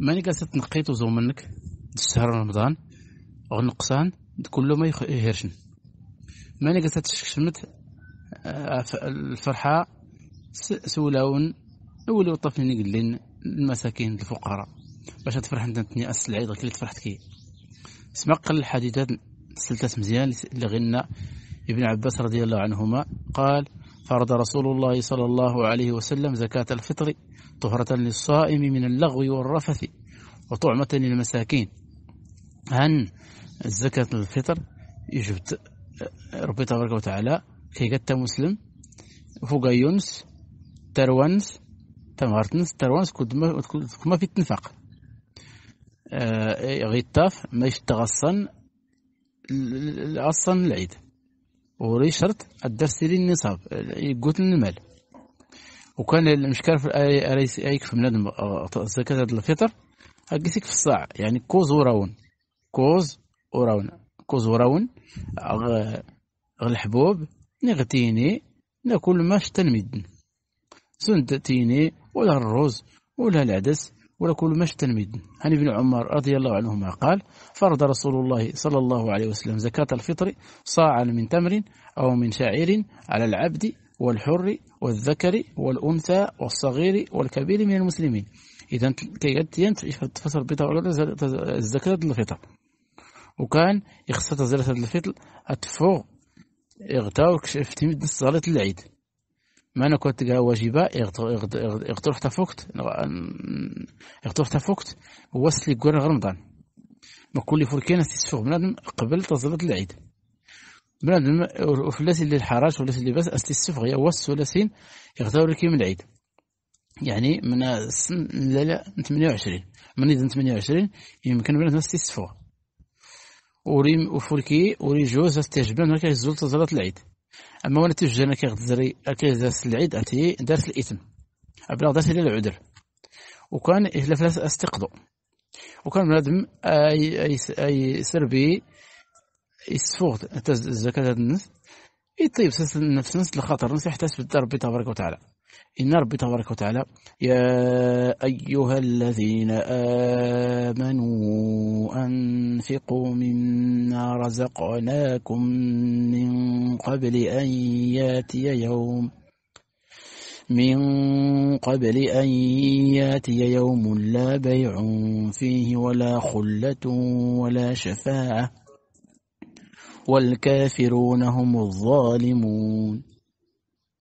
ماني قاعد تنقيط وزو منك الشهر رمضان غنقصان كل ما يهرشن ماني قاعد تشمت آه، الفرحة سولاون ولو طفلين لين المساكين الفقراء باش تفرح انت تني اس العيد غير تفرحت كي سمع قل الحديثات سلتات مزيان اللي غنى ابن عباس رضي الله عنهما قال فرض رسول الله صلى الله عليه وسلم زكاة الفطر طهرة للصائم من اللغو والرفث وطعمة للمساكين عن زكاة الفطر يجب ربي تبارك وتعالى كي قتا مسلم فوق يونس تروانس تمارتنس تروانس كما في التنفاق آه، غيطاف ما يشتغصن اصلا العيد وري شرط الدرس ديال النصاب قلت المال وكان المشكل في في بنادم آه، آه، زكاة الفطر كيسيك في الصاع يعني كوز وراون كوز وراون كوز وراون الحبوب نغتيني ناكل ما شتا المدن سندتيني ولا الرز ولا العدس ولكل مش تلميذ عن ابن عمر رضي الله عنهما قال فرض رسول الله صلى الله عليه وسلم زكاة الفطر صاعا من تمر أو من شعير على العبد والحر والذكر والأنثى والصغير والكبير من المسلمين إذا كي تفسر زكاة الفطر وكان يخصها زكاة الفطر أتفوق يغتاوك في تمد صلاة العيد مانكوتغا واجبة اغتروح تفوكت اغتروح تفوكت وسط لي غير رمضان ما كل فركانة تسفغ بنادم قبل تزلط العيد بنادم وفلاس اللي الحراج ولا اللي بس استسفغ يا وسط ولا سين يغتاو من العيد يعني من السن لا لا وعشرين من ثمانية وعشرين يمكن بنادم استسفغ وريم وفركي وري جوز استجبان هكا يزول تزلط العيد اما وانا تيجي كي كيدرس العيد انت دارت الاثم بلا الى العذر وكان الا إيه فلاس استيقظوا وكان بنادم اي سربي يسفوغ الزكاة هاد الناس يطيب ساس النفس نفس الخطر نفس يحتاس بالدار ربي تبارك وتعالى إن ربي تبارك وتعالى يا أيها الذين آمنوا أن أنفقوا مما رزقناكم من قبل أن ياتي يوم من قبل أن ياتي يوم لا بيع فيه ولا خلة ولا شفاعة والكافرون هم الظالمون